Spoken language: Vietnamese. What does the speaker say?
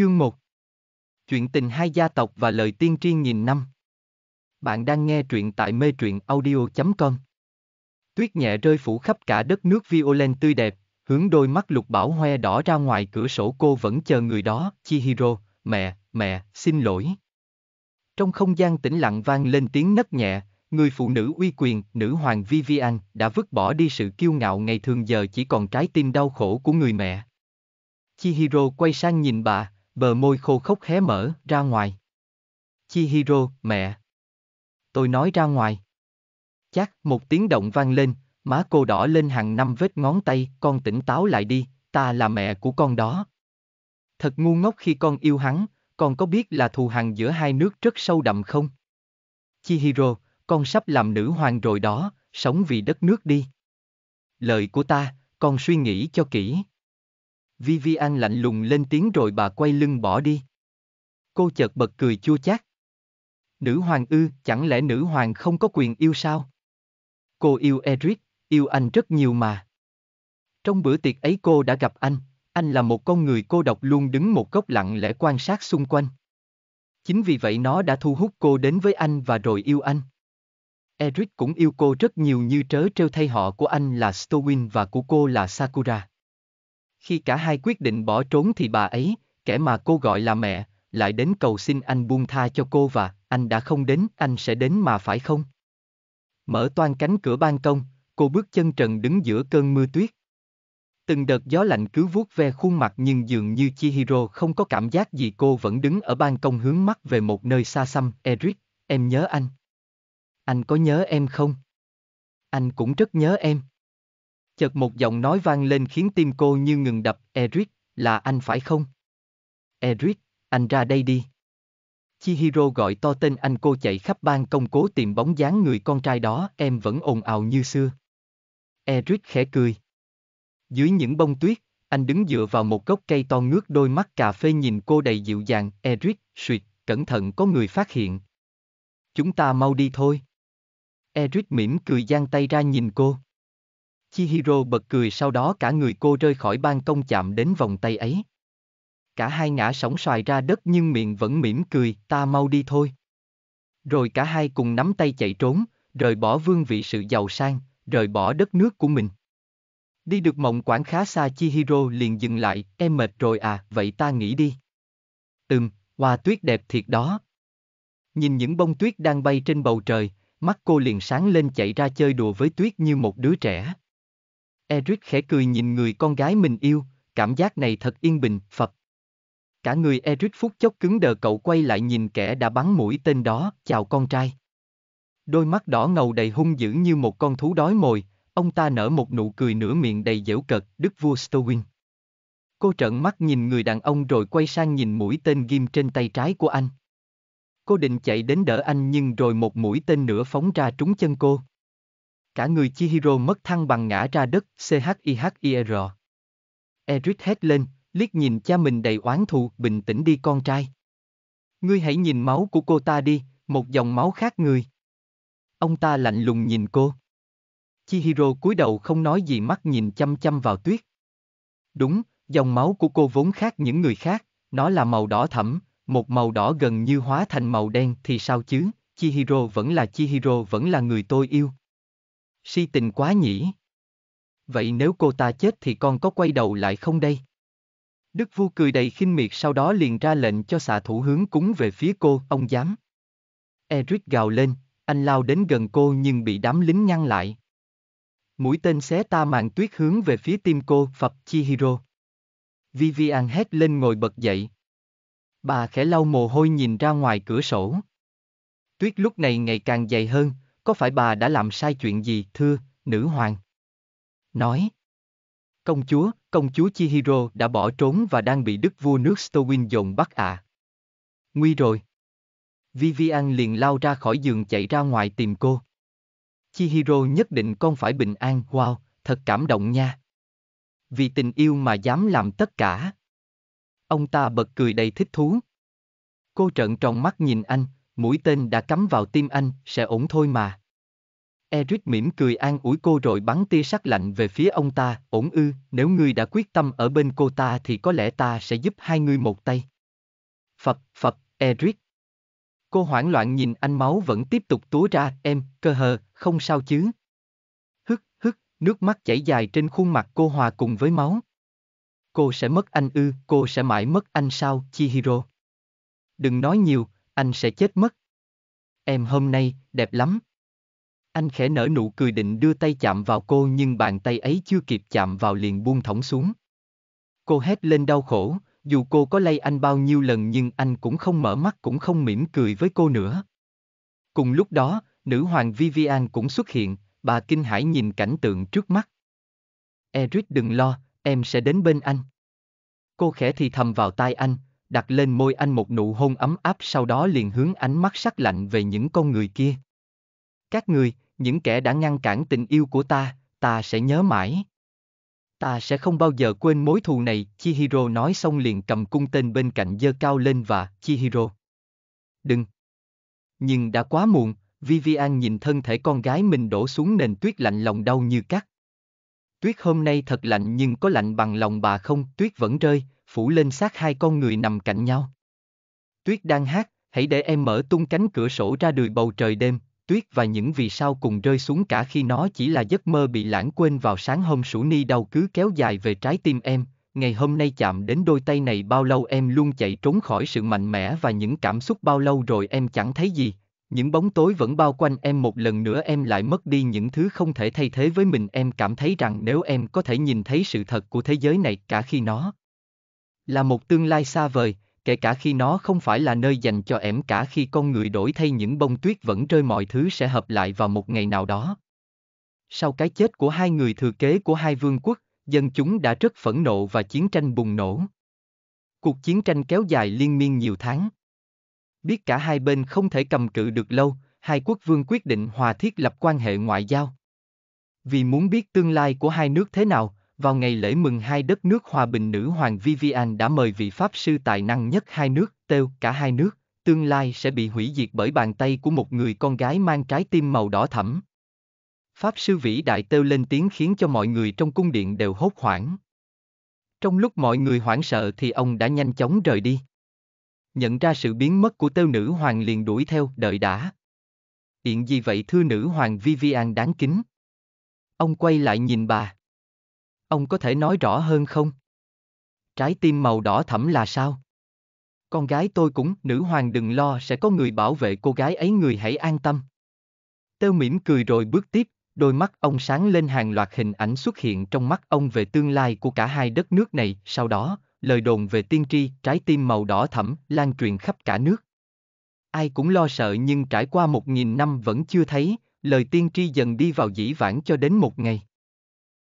Chương 1 Chuyện tình hai gia tộc và lời tiên tri nghìn năm Bạn đang nghe truyện tại mê truyện audio.com Tuyết nhẹ rơi phủ khắp cả đất nước Violent tươi đẹp, hướng đôi mắt lục bảo hoe đỏ ra ngoài cửa sổ cô vẫn chờ người đó, Chihiro, mẹ, mẹ, xin lỗi. Trong không gian tĩnh lặng vang lên tiếng nấc nhẹ, người phụ nữ uy quyền, nữ hoàng Vivian, đã vứt bỏ đi sự kiêu ngạo ngày thường giờ chỉ còn trái tim đau khổ của người mẹ. Chihiro quay sang nhìn bà, bờ môi khô khốc hé mở, ra ngoài. Chihiro, mẹ. Tôi nói ra ngoài. Chắc, một tiếng động vang lên, má cô đỏ lên hàng năm vết ngón tay, con tỉnh táo lại đi, ta là mẹ của con đó. Thật ngu ngốc khi con yêu hắn, con có biết là thù hằn giữa hai nước rất sâu đậm không? Chihiro, con sắp làm nữ hoàng rồi đó, sống vì đất nước đi. Lời của ta, con suy nghĩ cho kỹ. Vivian lạnh lùng lên tiếng rồi bà quay lưng bỏ đi. Cô chợt bật cười chua chát. Nữ hoàng ư, chẳng lẽ nữ hoàng không có quyền yêu sao? Cô yêu Eric, yêu anh rất nhiều mà. Trong bữa tiệc ấy cô đã gặp anh, anh là một con người cô độc luôn đứng một góc lặng lẽ quan sát xung quanh. Chính vì vậy nó đã thu hút cô đến với anh và rồi yêu anh. Eric cũng yêu cô rất nhiều như trớ trêu thay họ của anh là Stowin và của cô là Sakura. Khi cả hai quyết định bỏ trốn thì bà ấy, kẻ mà cô gọi là mẹ, lại đến cầu xin anh buông tha cho cô và anh đã không đến, anh sẽ đến mà phải không? Mở toan cánh cửa ban công, cô bước chân trần đứng giữa cơn mưa tuyết. Từng đợt gió lạnh cứ vuốt ve khuôn mặt nhưng dường như Chihiro không có cảm giác gì cô vẫn đứng ở ban công hướng mắt về một nơi xa xăm. Eric, em nhớ anh. Anh có nhớ em không? Anh cũng rất nhớ em. Chợt một giọng nói vang lên khiến tim cô như ngừng đập, Eric, là anh phải không? Eric, anh ra đây đi. Chihiro gọi to tên anh cô chạy khắp ban công cố tìm bóng dáng người con trai đó, em vẫn ồn ào như xưa. Eric khẽ cười. Dưới những bông tuyết, anh đứng dựa vào một gốc cây to ngước đôi mắt cà phê nhìn cô đầy dịu dàng, Eric, suyệt, cẩn thận có người phát hiện. Chúng ta mau đi thôi. Eric mỉm cười giang tay ra nhìn cô. Chihiro bật cười sau đó cả người cô rơi khỏi ban công chạm đến vòng tay ấy. Cả hai ngã sóng xoài ra đất nhưng miệng vẫn mỉm cười, ta mau đi thôi. Rồi cả hai cùng nắm tay chạy trốn, rời bỏ vương vị sự giàu sang, rời bỏ đất nước của mình. Đi được mộng quảng khá xa Chihiro liền dừng lại, em mệt rồi à, vậy ta nghỉ đi. Ừm, hoa tuyết đẹp thiệt đó. Nhìn những bông tuyết đang bay trên bầu trời, mắt cô liền sáng lên chạy ra chơi đùa với tuyết như một đứa trẻ. Eric khẽ cười nhìn người con gái mình yêu, cảm giác này thật yên bình, Phật. Cả người Eric phút chốc cứng đờ cậu quay lại nhìn kẻ đã bắn mũi tên đó, chào con trai. Đôi mắt đỏ ngầu đầy hung dữ như một con thú đói mồi, ông ta nở một nụ cười nửa miệng đầy dễu cợt, đức vua Stowin. Cô trợn mắt nhìn người đàn ông rồi quay sang nhìn mũi tên ghim trên tay trái của anh. Cô định chạy đến đỡ anh nhưng rồi một mũi tên nữa phóng ra trúng chân cô cả người Chihiro mất thăng bằng ngã ra đất, CHIHIR. Eric hét lên, liếc nhìn cha mình đầy oán thù, bình tĩnh đi con trai. Ngươi hãy nhìn máu của cô ta đi, một dòng máu khác người. Ông ta lạnh lùng nhìn cô. Chihiro cúi đầu không nói gì mắt nhìn chăm chăm vào tuyết. Đúng, dòng máu của cô vốn khác những người khác, nó là màu đỏ thẫm, một màu đỏ gần như hóa thành màu đen thì sao chứ, Chihiro vẫn là Chihiro vẫn là người tôi yêu. Si tình quá nhỉ. Vậy nếu cô ta chết thì con có quay đầu lại không đây? Đức vua cười đầy khinh miệt sau đó liền ra lệnh cho xạ thủ hướng cúng về phía cô, ông dám. Eric gào lên, anh lao đến gần cô nhưng bị đám lính ngăn lại. Mũi tên xé ta màn tuyết hướng về phía tim cô, phập Chihiro. Vivian hét lên ngồi bật dậy. Bà khẽ lau mồ hôi nhìn ra ngoài cửa sổ. Tuyết lúc này ngày càng dày hơn, có phải bà đã làm sai chuyện gì, thưa, nữ hoàng? Nói. Công chúa, công chúa Chihiro đã bỏ trốn và đang bị đức vua nước Stowin dồn bắt ạ. À. Nguy rồi. Vivian liền lao ra khỏi giường chạy ra ngoài tìm cô. Chihiro nhất định con phải bình an, wow, thật cảm động nha. Vì tình yêu mà dám làm tất cả. Ông ta bật cười đầy thích thú. Cô trợn tròn mắt nhìn anh, mũi tên đã cắm vào tim anh, sẽ ổn thôi mà. Eric mỉm cười an ủi cô rồi bắn tia sắc lạnh về phía ông ta, ổn ư, nếu ngươi đã quyết tâm ở bên cô ta thì có lẽ ta sẽ giúp hai ngươi một tay. Phật, Phật, Eric. Cô hoảng loạn nhìn anh máu vẫn tiếp tục túa ra, em, cơ hờ, không sao chứ. Hức, hức, nước mắt chảy dài trên khuôn mặt cô hòa cùng với máu. Cô sẽ mất anh ư, cô sẽ mãi mất anh sao, Chihiro. Đừng nói nhiều, anh sẽ chết mất. Em hôm nay, đẹp lắm. Anh khẽ nở nụ cười định đưa tay chạm vào cô nhưng bàn tay ấy chưa kịp chạm vào liền buông thõng xuống. Cô hét lên đau khổ, dù cô có lay anh bao nhiêu lần nhưng anh cũng không mở mắt cũng không mỉm cười với cô nữa. Cùng lúc đó, nữ hoàng Vivian cũng xuất hiện, bà kinh hãi nhìn cảnh tượng trước mắt. Eric đừng lo, em sẽ đến bên anh. Cô khẽ thì thầm vào tai anh, đặt lên môi anh một nụ hôn ấm áp sau đó liền hướng ánh mắt sắc lạnh về những con người kia. Các người, những kẻ đã ngăn cản tình yêu của ta, ta sẽ nhớ mãi. Ta sẽ không bao giờ quên mối thù này, Chihiro nói xong liền cầm cung tên bên cạnh dơ cao lên và, Chihiro. Đừng. Nhưng đã quá muộn, Vivian nhìn thân thể con gái mình đổ xuống nền tuyết lạnh lòng đau như cắt. Tuyết hôm nay thật lạnh nhưng có lạnh bằng lòng bà không, tuyết vẫn rơi, phủ lên xác hai con người nằm cạnh nhau. Tuyết đang hát, hãy để em mở tung cánh cửa sổ ra đùi bầu trời đêm, tuyết và những vì sao cùng rơi xuống cả khi nó chỉ là giấc mơ bị lãng quên vào sáng hôm sủ ni đau cứ kéo dài về trái tim em, ngày hôm nay chạm đến đôi tay này bao lâu em luôn chạy trốn khỏi sự mạnh mẽ và những cảm xúc bao lâu rồi em chẳng thấy gì. Những bóng tối vẫn bao quanh em một lần nữa em lại mất đi những thứ không thể thay thế với mình em cảm thấy rằng nếu em có thể nhìn thấy sự thật của thế giới này cả khi nó là một tương lai xa vời, kể cả khi nó không phải là nơi dành cho ẻm cả khi con người đổi thay những bông tuyết vẫn rơi mọi thứ sẽ hợp lại vào một ngày nào đó. Sau cái chết của hai người thừa kế của hai vương quốc, dân chúng đã rất phẫn nộ và chiến tranh bùng nổ. Cuộc chiến tranh kéo dài liên miên nhiều tháng. Biết cả hai bên không thể cầm cự được lâu, hai quốc vương quyết định hòa thiết lập quan hệ ngoại giao. Vì muốn biết tương lai của hai nước thế nào, vào ngày lễ mừng hai đất nước hòa bình nữ hoàng Vivian đã mời vị pháp sư tài năng nhất hai nước, têu cả hai nước, tương lai sẽ bị hủy diệt bởi bàn tay của một người con gái mang trái tim màu đỏ thẫm. Pháp sư vĩ đại têu lên tiếng khiến cho mọi người trong cung điện đều hốt hoảng. Trong lúc mọi người hoảng sợ thì ông đã nhanh chóng rời đi. Nhận ra sự biến mất của têu nữ hoàng liền đuổi theo, đợi đã. Điện gì vậy thưa nữ hoàng Vivian đáng kính? Ông quay lại nhìn bà. Ông có thể nói rõ hơn không? Trái tim màu đỏ thẫm là sao? Con gái tôi cũng, nữ hoàng đừng lo sẽ có người bảo vệ cô gái ấy người hãy an tâm. Têu mỉm cười rồi bước tiếp, đôi mắt ông sáng lên hàng loạt hình ảnh xuất hiện trong mắt ông về tương lai của cả hai đất nước này, sau đó, lời đồn về tiên tri, trái tim màu đỏ thẫm, lan truyền khắp cả nước. Ai cũng lo sợ nhưng trải qua một nghìn năm vẫn chưa thấy, lời tiên tri dần đi vào dĩ vãng cho đến một ngày.